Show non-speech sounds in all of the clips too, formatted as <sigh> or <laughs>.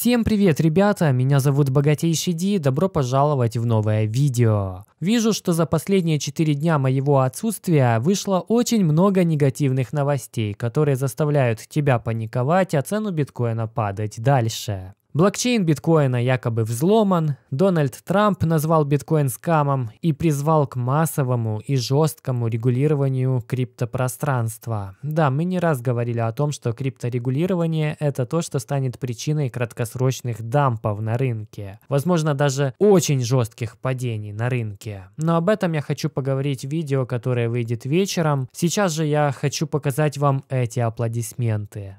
Всем привет, ребята! Меня зовут Богатейший Ди, добро пожаловать в новое видео. Вижу, что за последние 4 дня моего отсутствия вышло очень много негативных новостей, которые заставляют тебя паниковать, а цену биткоина падать дальше. Блокчейн биткоина якобы взломан, Дональд Трамп назвал биткоин скамом и призвал к массовому и жесткому регулированию криптопространства. Да, мы не раз говорили о том, что крипторегулирование – это то, что станет причиной краткосрочных дампов на рынке. Возможно, даже очень жестких падений на рынке. Но об этом я хочу поговорить в видео, которое выйдет вечером. Сейчас же я хочу показать вам эти аплодисменты.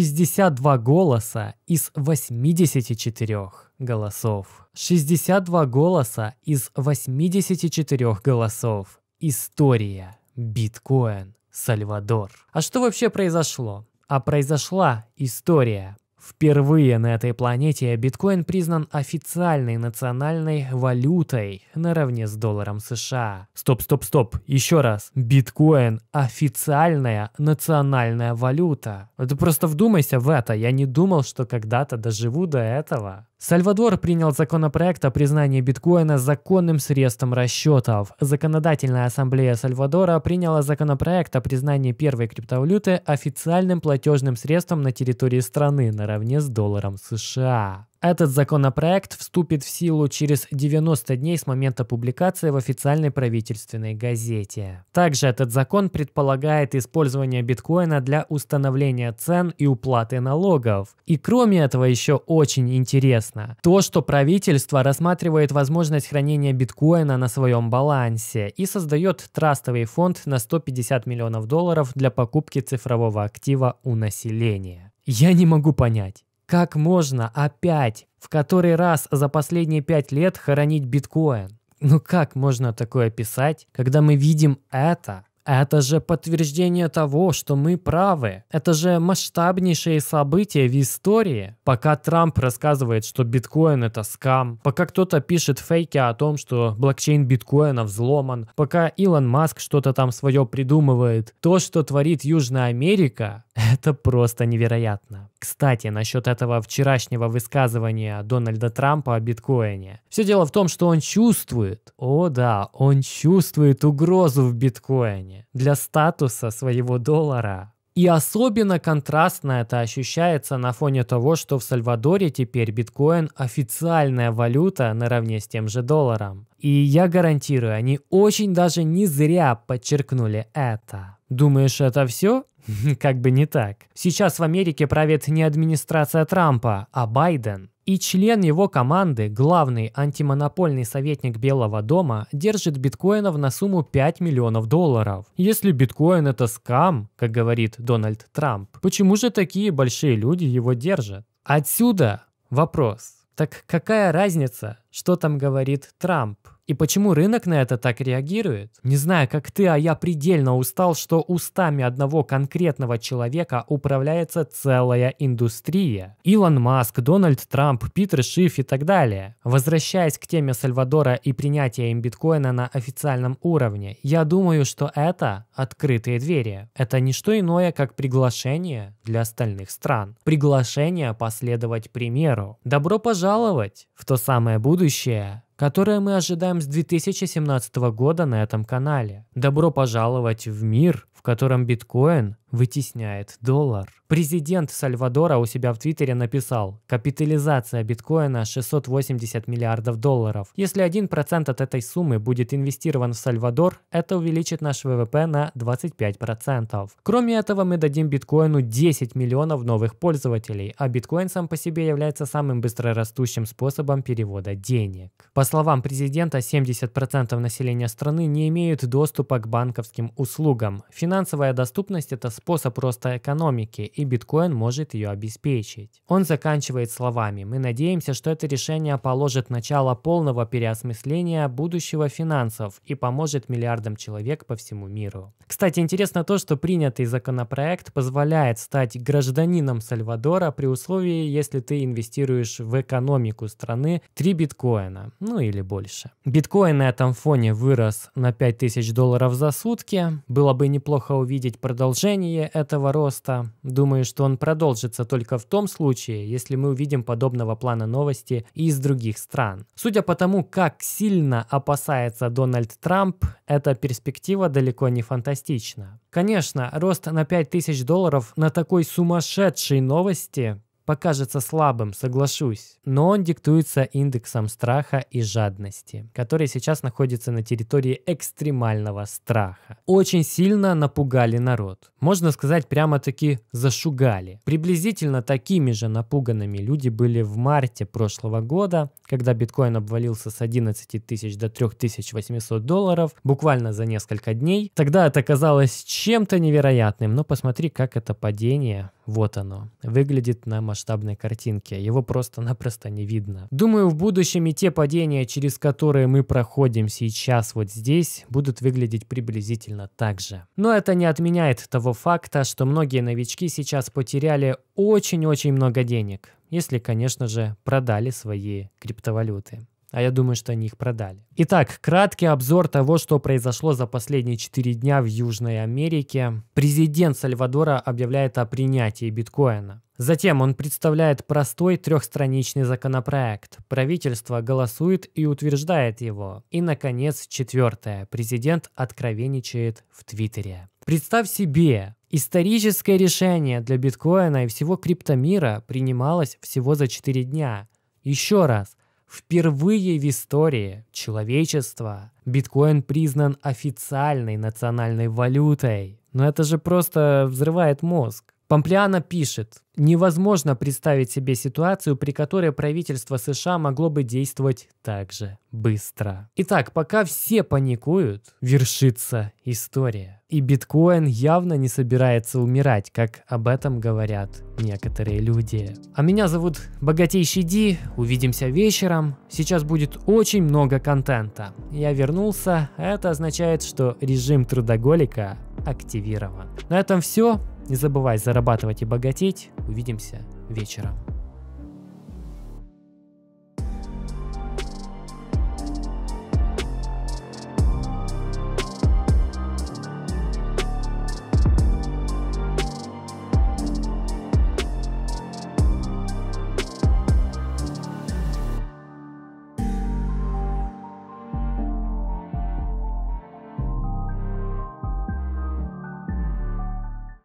62 голоса из 84 голосов. 62 голоса из 84 голосов. История. Биткоин. Сальвадор. А что вообще произошло? А произошла история. Впервые на этой планете биткоин признан официальной национальной валютой наравне с долларом США. Стоп, стоп, стоп. Еще раз. Биткоин – официальная национальная валюта. Ты просто вдумайся в это. Я не думал, что когда-то доживу до этого. Сальвадор принял законопроект о признании биткоина законным средством расчетов. Законодательная ассамблея Сальвадора приняла законопроект о признании первой криптовалюты официальным платежным средством на территории страны наравне с долларом США. Этот законопроект вступит в силу через 90 дней с момента публикации в официальной правительственной газете. Также этот закон предполагает использование биткоина для установления цен и уплаты налогов. И кроме этого еще очень интересно то, что правительство рассматривает возможность хранения биткоина на своем балансе и создает трастовый фонд на 150 миллионов долларов для покупки цифрового актива у населения. Я не могу понять, как можно опять в который раз за последние пять лет хоронить биткоин? Ну как можно такое писать, когда мы видим это? Это же подтверждение того, что мы правы. Это же масштабнейшее событие в истории. Пока Трамп рассказывает, что биткоин это скам, пока кто-то пишет фейки о том, что блокчейн биткоина взломан, пока Илон Маск что-то там свое придумывает, то, что творит Южная Америка, это просто невероятно. Кстати, насчет этого вчерашнего высказывания Дональда Трампа о биткоине. Все дело в том, что он чувствует, о да, он чувствует угрозу в биткоине для статуса своего доллара. И особенно контрастно это ощущается на фоне того, что в Сальвадоре теперь биткоин – официальная валюта наравне с тем же долларом. И я гарантирую, они очень даже не зря подчеркнули это. Думаешь, это все? <laughs> как бы не так. Сейчас в Америке правит не администрация Трампа, а Байден. И член его команды, главный антимонопольный советник Белого дома, держит биткоинов на сумму 5 миллионов долларов. Если биткоин это скам, как говорит Дональд Трамп, почему же такие большие люди его держат? Отсюда вопрос. Так какая разница, что там говорит Трамп? И почему рынок на это так реагирует? Не знаю, как ты, а я предельно устал, что устами одного конкретного человека управляется целая индустрия. Илон Маск, Дональд Трамп, Питер Шиф и так далее. Возвращаясь к теме Сальвадора и принятия им биткоина на официальном уровне, я думаю, что это открытые двери. Это не что иное, как приглашение для остальных стран. Приглашение последовать примеру. Добро пожаловать в то самое будущее, которое мы ожидаем с 2017 года на этом канале. Добро пожаловать в мир, в котором биткоин вытесняет доллар. Президент Сальвадора у себя в Твиттере написал, капитализация биткоина 680 миллиардов долларов. Если 1% от этой суммы будет инвестирован в Сальвадор, это увеличит наш ВВП на 25%. Кроме этого, мы дадим биткоину 10 миллионов новых пользователей, а биткоин сам по себе является самым быстрорастущим способом перевода денег. По словам президента, 70% населения страны не имеют доступа к банковским услугам. Финансовая доступность – это способ способ роста экономики, и биткоин может ее обеспечить. Он заканчивает словами «Мы надеемся, что это решение положит начало полного переосмысления будущего финансов и поможет миллиардам человек по всему миру». Кстати, интересно то, что принятый законопроект позволяет стать гражданином Сальвадора при условии, если ты инвестируешь в экономику страны 3 биткоина, ну или больше. Биткоин на этом фоне вырос на 5000 долларов за сутки. Было бы неплохо увидеть продолжение Снижение этого роста, думаю, что он продолжится только в том случае, если мы увидим подобного плана новости из других стран. Судя по тому, как сильно опасается Дональд Трамп, эта перспектива далеко не фантастична. Конечно, рост на 5000 долларов на такой сумасшедшей новости покажется слабым, соглашусь, но он диктуется индексом страха и жадности, который сейчас находится на территории экстремального страха. Очень сильно напугали народ. Можно сказать, прямо-таки зашугали. Приблизительно такими же напуганными люди были в марте прошлого года, когда биткоин обвалился с 11 тысяч до 3800 долларов, буквально за несколько дней. Тогда это казалось чем-то невероятным, но посмотри, как это падение, вот оно, выглядит на масштабе масштабной картинке. Его просто-напросто не видно. Думаю, в будущем и те падения, через которые мы проходим сейчас вот здесь, будут выглядеть приблизительно так же. Но это не отменяет того факта, что многие новички сейчас потеряли очень-очень много денег. Если, конечно же, продали свои криптовалюты а я думаю, что они их продали. Итак, краткий обзор того, что произошло за последние 4 дня в Южной Америке. Президент Сальвадора объявляет о принятии биткоина. Затем он представляет простой трехстраничный законопроект. Правительство голосует и утверждает его. И, наконец, четвертое. Президент откровенничает в Твиттере. Представь себе, историческое решение для биткоина и всего криптомира принималось всего за 4 дня. Еще раз – Впервые в истории человечества биткоин признан официальной национальной валютой. Но это же просто взрывает мозг. Памплиана пишет, невозможно представить себе ситуацию, при которой правительство США могло бы действовать так же быстро. Итак, пока все паникуют, вершится история. И биткоин явно не собирается умирать, как об этом говорят некоторые люди. А меня зовут Богатейший Ди, увидимся вечером. Сейчас будет очень много контента. Я вернулся, а это означает, что режим трудоголика активирован. На этом все. Не забывай зарабатывать и богатеть. Увидимся вечером.